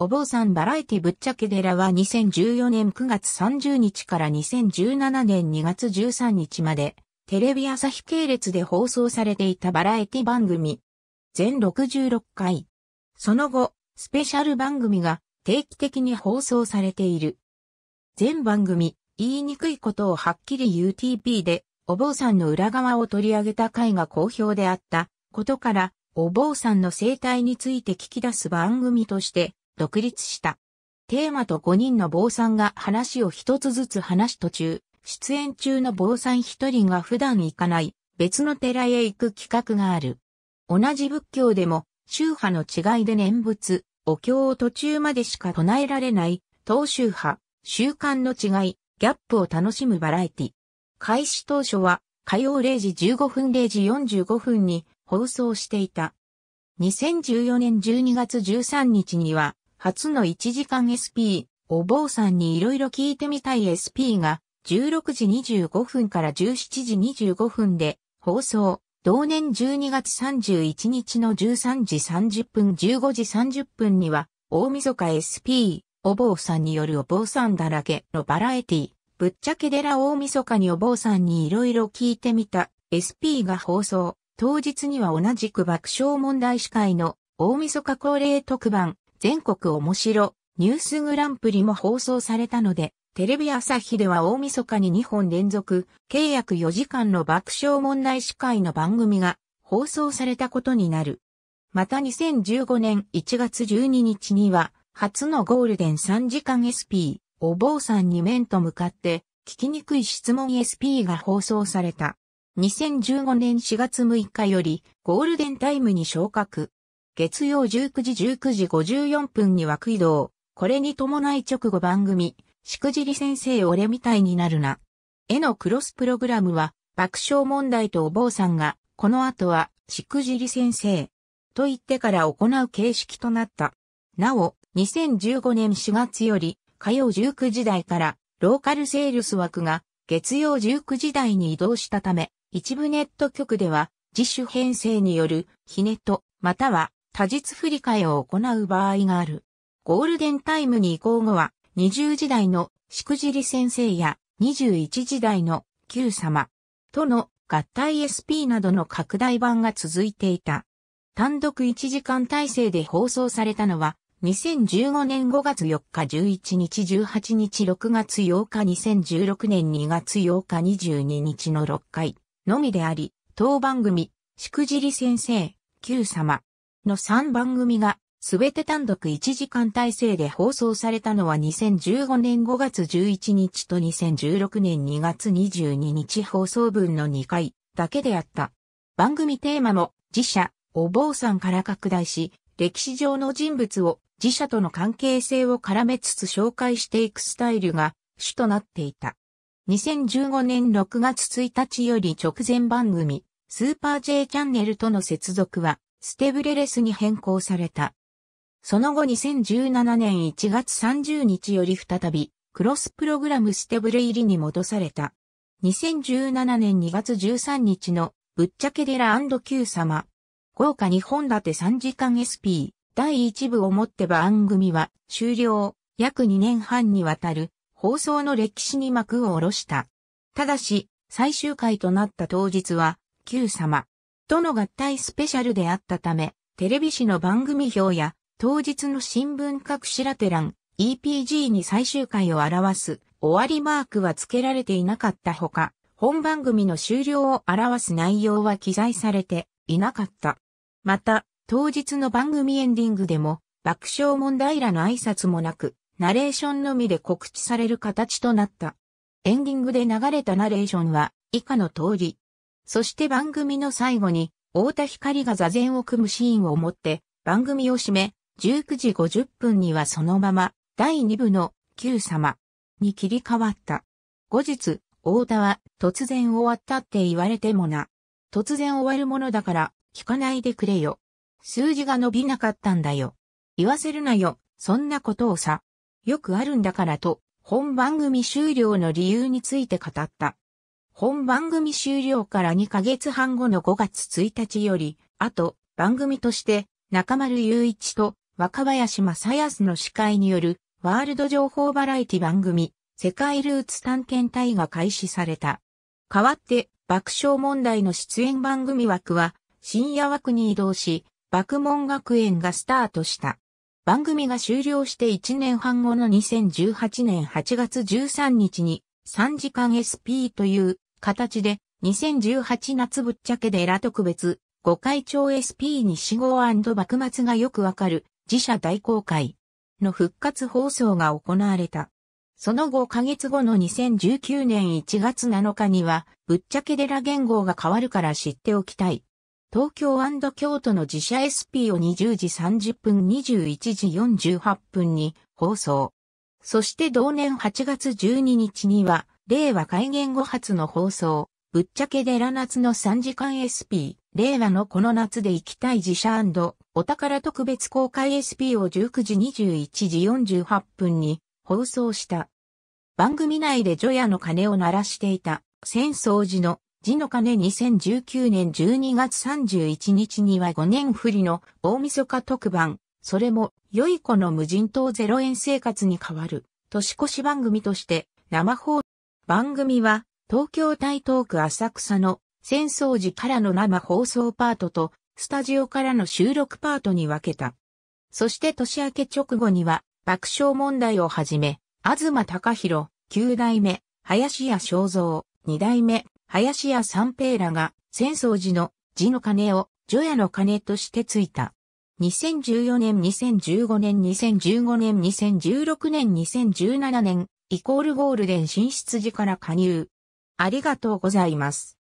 お坊さんバラエティぶっちゃけ寺は2014年9月30日から2017年2月13日まで、テレビ朝日系列で放送されていたバラエティ番組。全66回。その後、スペシャル番組が定期的に放送されている。全番組、言いにくいことをはっきり UTP で、お坊さんの裏側を取り上げた回が好評であったことから、お坊さんの生態について聞き出す番組として、独立した。テーマと5人の坊さんが話を一つずつ話し途中、出演中の坊さん一人が普段行かない別の寺へ行く企画がある。同じ仏教でも宗派の違いで念仏、お経を途中までしか唱えられない当宗派、習慣の違い、ギャップを楽しむバラエティ。開始当初は火曜0時15分0時45分に放送していた。2014年12月13日には初の1時間 SP、お坊さんにいろいろ聞いてみたい SP が、16時25分から17時25分で放送。同年12月31日の13時30分、15時30分には、大晦日 SP、お坊さんによるお坊さんだらけのバラエティ、ぶっちゃけ寺大晦日にお坊さんにいろいろ聞いてみた、SP が放送。当日には同じく爆笑問題司会の大晦日恒例特番、全国面白ニュースグランプリも放送されたので、テレビ朝日では大晦日に2本連続、契約4時間の爆笑問題司会の番組が放送されたことになる。また2015年1月12日には、初のゴールデン3時間 SP、お坊さんに面と向かって、聞きにくい質問 SP が放送された。2015年4月6日より、ゴールデンタイムに昇格。月曜19時19時54分に枠移動。これに伴い直後番組、しくじり先生俺みたいになるな。絵のクロスプログラムは、爆笑問題とお坊さんが、この後は、しくじり先生。と言ってから行う形式となった。なお、2015年4月より、火曜19時台から、ローカルセールス枠が、月曜19時台に移動したため、一部ネット局では、自主編成による、ひねと、または多日振り替えを行う場合がある。ゴールデンタイムに移行後は、20時代のしくじり先生や21時代の Q 様との合体 SP などの拡大版が続いていた。単独1時間体制で放送されたのは、2015年5月4日11日18日6月8日2016年2月8日22日の6回のみであり、当番組、しくじり先生、Q 様の3番組が、すべて単独1時間体制で放送されたのは2015年5月11日と2016年2月22日放送分の2回だけであった。番組テーマも自社、お坊さんから拡大し、歴史上の人物を自社との関係性を絡めつつ紹介していくスタイルが主となっていた。2015年6月1日より直前番組、スーパー J チャンネルとの接続はステブレレスに変更された。その後2017年1月30日より再び、クロスプログラムステブレ入りに戻された。2017年2月13日の、ぶっちゃけデラ &Q 様。豪華2本立て3時間 SP、第1部をもって番組は終了、約2年半にわたる放送の歴史に幕を下ろした。ただし、最終回となった当日は、Q 様。との合体スペシャルであったため、テレビ誌の番組表や当日の新聞各白ラ欄 EPG に最終回を表す終わりマークは付けられていなかったほか、本番組の終了を表す内容は記載されていなかった。また、当日の番組エンディングでも爆笑問題らの挨拶もなく、ナレーションのみで告知される形となった。エンディングで流れたナレーションは以下の通り、そして番組の最後に、太田光が座禅を組むシーンをもって番組を締め、19時50分にはそのまま第2部の Q 様に切り替わった。後日、太田は突然終わったって言われてもな。突然終わるものだから聞かないでくれよ。数字が伸びなかったんだよ。言わせるなよ。そんなことをさ。よくあるんだからと、本番組終了の理由について語った。本番組終了から2ヶ月半後の5月1日より、あと、番組として、中丸雄一と若林正康の司会による、ワールド情報バラエティ番組、世界ルーツ探検隊が開始された。代わって、爆笑問題の出演番組枠は、深夜枠に移動し、爆問学園がスタートした。番組が終了して1年半後の2018年8月13日に、3時間 SP という形で、2018夏ぶっちゃけでら特別、ご会長 SP に死後幕末がよくわかる、自社大公開の復活放送が行われた。その5ヶ月後の2019年1月7日には、ぶっちゃけら言語が変わるから知っておきたい。東京京都の自社 SP を20時30分21時48分に放送。そして同年8月12日には、令和改元後発の放送、ぶっちゃけ寺夏の3時間 SP、令和のこの夏で行きたい自社お宝特別公開 SP を19時21時48分に放送した。番組内で除夜の鐘を鳴らしていた、戦争時の字の鐘2019年12月31日には5年振りの大晦日特番、それも良い子の無人島0円生活に変わる、年越し番組として生放送。番組は東京台東区浅草の戦争時からの生放送パートとスタジオからの収録パートに分けた。そして年明け直後には爆笑問題をはじめ、東隆弘、九代目、林家正蔵、二代目、林家三平らが戦争時の字の鐘を除夜の鐘としてついた。2014年、2015年、2015年、2016年、2017年、イコールゴールデン進出時から加入。ありがとうございます。